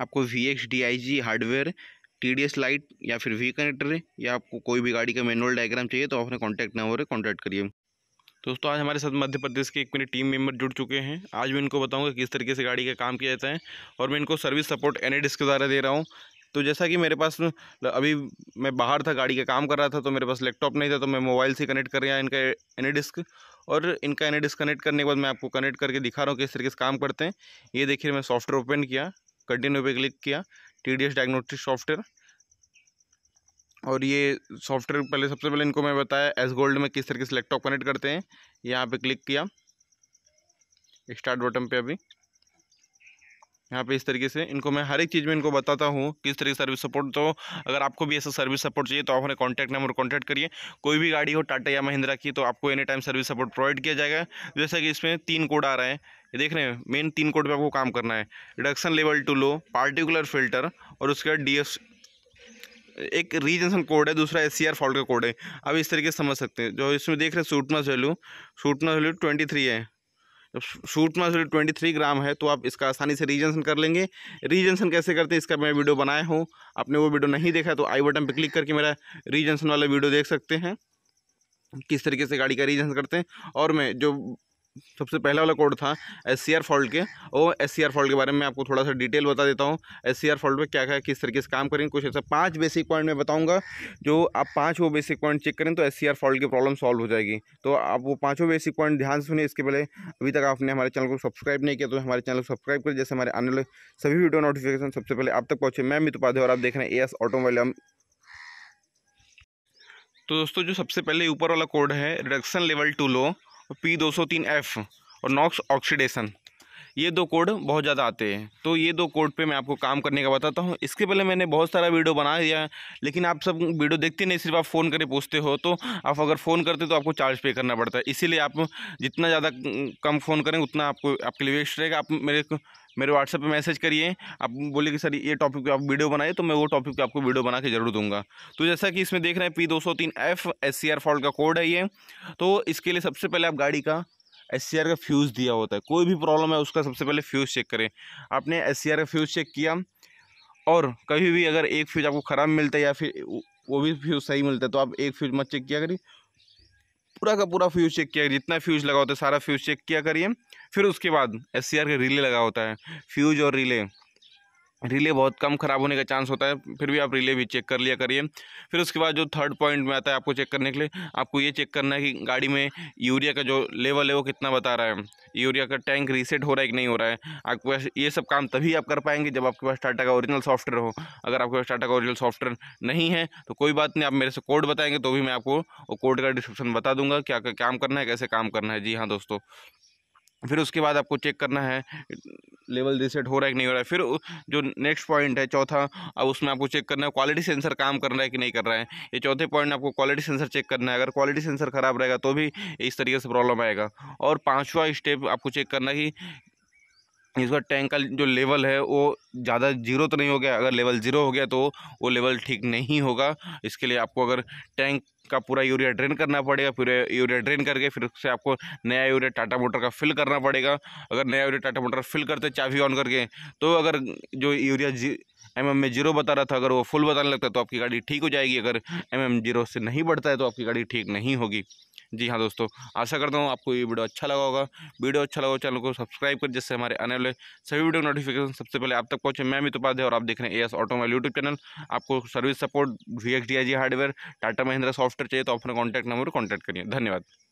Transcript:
आपको V X D I G hardware T D S lite या फिर we connector या आपको कोई भी गाड़ी का मैनुअल डायग्राम चाहिए तो आपने कॉन्टैक्ट नंबर कॉन्टैक्ट करिए दोस्तों आज हमारे साथ मध्य प्रदेश के एक मेरे टीम मेंबर जुड़ चुके हैं आज मैं इनको बताऊंगा किस तरीके से गाड़ी का काम किया जाता है और मैं इनको सर्विस सपोर्ट एन के द्वारा दे रहा हूँ तो जैसा कि मेरे पास अभी मैं बाहर था गाड़ी का काम कर रहा था तो मेरे पास लैपटॉप नहीं था तो मैं मोबाइल से कनेक्ट कर रहा इनका एन डिस्क और इनका एन डिस्क कनेक्ट करने के बाद मैं आपको कनेक्ट करके दिखा रहा हूँ किस तरीके से काम करते हैं ये देखिए मैं सॉफ्टवेयर ओपन किया कंटिन्यू पे क्लिक किया टी डायग्नोस्टिक सॉफ्टवेयर और ये सॉफ्टवेयर पहले सबसे पहले इनको मैं बताया एस गोल्ड में किस तरीके से लैपटॉप कनेक्ट करते हैं यहाँ पे क्लिक किया स्टार्ट बटन पे अभी यहाँ पे इस तरीके से इनको मैं हर एक चीज़ में इनको बताता हूँ किस तरीके से सर्विस सपोर्ट तो अगर आपको भी ऐसा सर्विस सपोर्ट चाहिए तो आप हमें कॉन्टैक्ट नंबर कॉन्टैक्ट करिए कोई भी गाड़ी हो टाटा या महिंद्रा की तो आपको any time service support provide किया जाएगा जैसा कि इसमें तीन कोड आ रहे हैं ये देख रहे हैं मेन तीन कोड पे आपको काम करना है reduction level too low particular filter और उसके बाद डी एक रीजनसन कोड है दूसरा एस सी आर फॉल्ट का कोड है आप इस तरीके से समझ सकते हैं जो इसमें देख रहे हैं soot mass value soot mass value twenty three है जब soot mass value twenty three gram है तो आप इसका आसानी से रीजनसन कर लेंगे रीजनसन कैसे करते हैं इसका मैं वीडियो बनाया हूँ आपने वो वीडियो नहीं देखा तो आई बटन पर क्लिक करके मेरा रीजनसन वाला वीडियो देख सकते हैं किस तरीके से गाड़ी का रीजनसन करते हैं और मैं जो सबसे पहला वाला कोड था एस सी आर फॉल्ट के वो एस सी आर फॉल्ट के बारे में आपको थोड़ा सा डिटेल बता देता हूँ एस सी आर फॉल्ट में क्या क्या किस तरीके से काम करेंगे कुछ ऐसा पांच बेसिक पॉइंट मैं बताऊंगा जो आप पांच वो बेसिक पॉइंट चेक करें तो एस सी आर फॉल्ट की प्रॉब्लम सॉल्व हो जाएगी तो आप वो पाँचों बेसिक पॉइंट ध्यान से सुने इसके पहले अभी तक आपने हमारे चैनल को सब्सक्राइब नहीं किया तो हमारे चैनल को सब्सक्राइब करें जैसे हमारे आने वाले सभी वीडियो नोटिफिकेशन सबसे पहले आप तक पहुँचे मैं मित उपाध्याय और आप देख रहे हैं एस ऑटोमोबाइल तो दोस्तों जो सबसे पहले ऊपर वाला कोड है reduction level too low P दो सौ तीन एफ और नॉक्स ऑक्सीडेशन ये दो कोड बहुत ज़्यादा आते हैं तो ये दो कोड पे मैं आपको काम करने का बताता हूँ इसके पहले मैंने बहुत सारा वीडियो बना दिया लेकिन आप सब वीडियो देखते नहीं सिर्फ आप फ़ोन करके पूछते हो तो आप अगर फ़ोन करते तो आपको चार्ज पे करना पड़ता है इसीलिए आप जितना ज़्यादा कम फ़ोन करें उतना आपको आपके लिए वेस्ट रहेगा आप मेरे मेरे व्हाट्सएप पे मैसेज करिए आप बोले कि सर ये टॉपिक पे आप वीडियो बनाइए तो मैं वो टॉपिक पे आपको वीडियो बना के जरूर दूंगा तो जैसा कि इसमें देख रहे हैं पी दो सौ तीन F S C R fault का कोड है ये तो इसके लिए सबसे पहले आप गाड़ी का एस का फ्यूज़ दिया होता है कोई भी प्रॉब्लम है उसका सबसे पहले फ्यूज़ चेक करें आपने एस का फ्यूज़ चेक किया और कभी भी अगर एक फ्यूज़ आपको ख़राब मिलता है या फिर वो भी फ्यूज़ सही मिलता है तो आप एक फ्यूज़ मत चेक किया करिए पूरा का पूरा फ्यूज़ चेक किया जितना फ्यूज़ लगा होता है सारा फ्यूज़ चेक किया करिए फिर उसके बाद एस का रिले लगा होता है फ्यूज़ और रिले रिले बहुत कम ख़राब होने का चांस होता है फिर भी आप रिले भी चेक कर लिया करिए फिर उसके बाद जो थर्ड पॉइंट में आता है आपको चेक करने के लिए आपको ये चेक करना है कि गाड़ी में यूरिया का जो लेवल है वो कितना बता रहा है यूरिया का टैंक रीसेट हो रहा है कि नहीं हो रहा है आपके पास ये सब काम तभी आप कर पाएंगे जब आपके पास टाटा का ओरिजिनल सॉफ्टवेयर हो अगर आपके पास टाटा का ओरिजिनल सॉफ्टवेयर नहीं है तो कोई बात नहीं आप मेरे से कोड बताएंगे तो भी मैं आपको कोड का डिस्क्रिप्शन बता दूंगा क्या काम करना है कैसे काम करना है जी हाँ दोस्तों फिर उसके बाद आपको चेक करना है लेवल रिसेट हो रहा है कि नहीं हो रहा है फिर जो नेक्स्ट पॉइंट है चौथा अब उसमें आपको चेक करना है क्वालिटी सेंसर काम कर रहा है कि नहीं कर रहा है ये चौथे पॉइंट आपको क्वालिटी सेंसर चेक करना है अगर क्वालिटी सेंसर खराब रहेगा तो भी इस तरीके से प्रॉब्लम आएगा और पाँचवा स्टेप आपको चेक करना है कि इसका टैंक का जो लेवल है वो ज़्यादा जीरो तो नहीं हो गया अगर लेवल ज़ीरो हो गया तो वो लेवल ठीक नहीं होगा इसके लिए आपको अगर टैंक का पूरा यूरिया ड्रेन करना पड़ेगा फिर यूरिया ड्रेन करके फिर उससे आपको नया यूरिया टाटा मोटर का फिल करना पड़ेगा अगर नया यूरिया टाटा मोटर फिल करते चाबी ऑन करके तो अगर जो यूरिया जी एम एम में जीरो बता रहा था अगर वो फुल बताने लगता है तो आपकी गाड़ी ठीक हो जाएगी अगर एम एम जीरो से नहीं बढ़ता है तो आपकी गाड़ी ठीक नहीं होगी जी हाँ दोस्तों आशा करता हूँ आपको ये वीडियो अच्छा लगा होगा वीडियो अच्छा लगा चैनल को सब्सक्राइब कर जिससे हमारे आने वाले सभी वीडियो नोटिफिकेशन सबसे पहले आप तक पहुँचे मैं मित उपाध्याय और आप देख रहे हैं A S automobile YouTube channel आपको service support V X hardware Tata Mahindra software चाहिए तो अपना कॉन्टैक्ट नंबर कॉन्टैक्ट करिए धन्यवाद